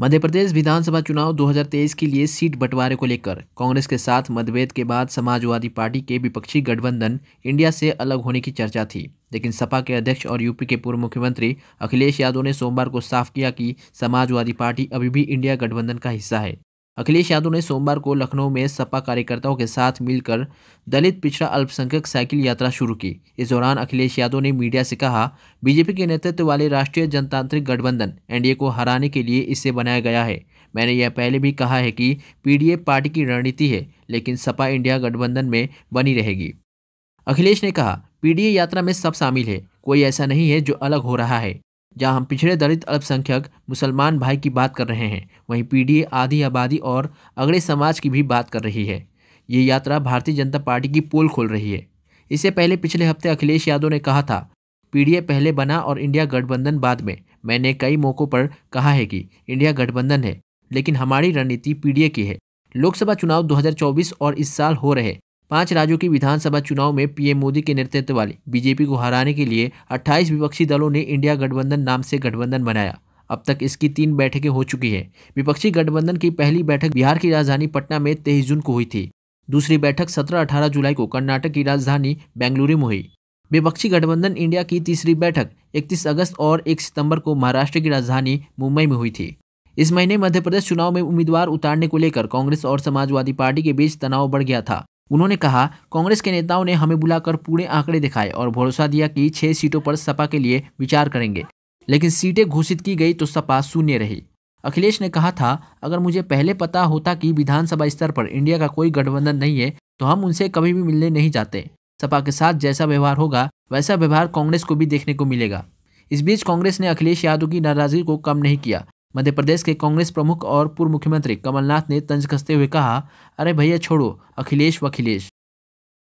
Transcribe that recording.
मध्य प्रदेश विधानसभा चुनाव 2023 के लिए सीट बंटवारे को लेकर कांग्रेस के साथ मतभेद के बाद समाजवादी पार्टी के विपक्षी गठबंधन इंडिया से अलग होने की चर्चा थी लेकिन सपा के अध्यक्ष और यूपी के पूर्व मुख्यमंत्री अखिलेश यादव ने सोमवार को साफ किया कि समाजवादी पार्टी अभी भी इंडिया गठबंधन का हिस्सा है अखिलेश यादव ने सोमवार को लखनऊ में सपा कार्यकर्ताओं के साथ मिलकर दलित पिछड़ा अल्पसंख्यक साइकिल यात्रा शुरू की इस दौरान अखिलेश यादव ने मीडिया से कहा बीजेपी के नेतृत्व वाले राष्ट्रीय जनतांत्रिक गठबंधन एनडीए को हराने के लिए इसे बनाया गया है मैंने यह पहले भी कहा है कि पीडीए पार्टी की रणनीति है लेकिन सपा इंडिया गठबंधन में बनी रहेगी अखिलेश ने कहा पीडीए यात्रा में सब शामिल है कोई ऐसा नहीं है जो अलग हो रहा है जहां हम पिछड़े दलित अल्पसंख्यक मुसलमान भाई की बात कर रहे हैं वहीं पीडीए आधी आबादी और अगड़े समाज की भी बात कर रही है ये यात्रा भारतीय जनता पार्टी की पोल खोल रही है इससे पहले पिछले हफ्ते अखिलेश यादव ने कहा था पीडीए पहले बना और इंडिया गठबंधन बाद में मैंने कई मौक़ों पर कहा है कि इंडिया गठबंधन है लेकिन हमारी रणनीति पीडीए की है लोकसभा चुनाव 2024 और इस साल हो रहे पांच राज्यों की विधानसभा चुनाव में पीएम मोदी के नेतृत्व वाली बीजेपी को हराने के लिए 28 विपक्षी दलों ने इंडिया गठबंधन नाम से गठबंधन बनाया अब तक इसकी तीन बैठकें हो चुकी है विपक्षी गठबंधन की पहली बैठक बिहार की राजधानी पटना में तेईस जून को हुई थी दूसरी बैठक 17-18 जुलाई को कर्नाटक की राजधानी बेंगलुरु में हुई विपक्षी गठबंधन इंडिया की तीसरी बैठक 31 अगस्त और 1 सितंबर को महाराष्ट्र की राजधानी मुंबई में हुई थी इस महीने मध्य प्रदेश चुनाव में उम्मीदवार उतारने को लेकर कांग्रेस और समाजवादी पार्टी के बीच तनाव बढ़ गया था उन्होंने कहा कांग्रेस के नेताओं ने हमें बुलाकर पूरे आंकड़े दिखाए और भरोसा दिया कि छह सीटों पर सपा के लिए विचार करेंगे लेकिन सीटें घोषित की गई तो सपा शून्य रही अखिलेश ने कहा था अगर मुझे पहले पता होता कि विधानसभा स्तर पर इंडिया का कोई गठबंधन नहीं है तो हम उनसे कभी भी मिलने नहीं जाते सपा के साथ जैसा व्यवहार होगा वैसा व्यवहार कांग्रेस को भी देखने को मिलेगा इस बीच कांग्रेस ने अखिलेश यादव की नाराजगी को कम नहीं किया मध्य प्रदेश के कांग्रेस प्रमुख और पूर्व मुख्यमंत्री कमलनाथ ने तंज कसते हुए कहा अरे भैया छोड़ो अखिलेश व अखिलेश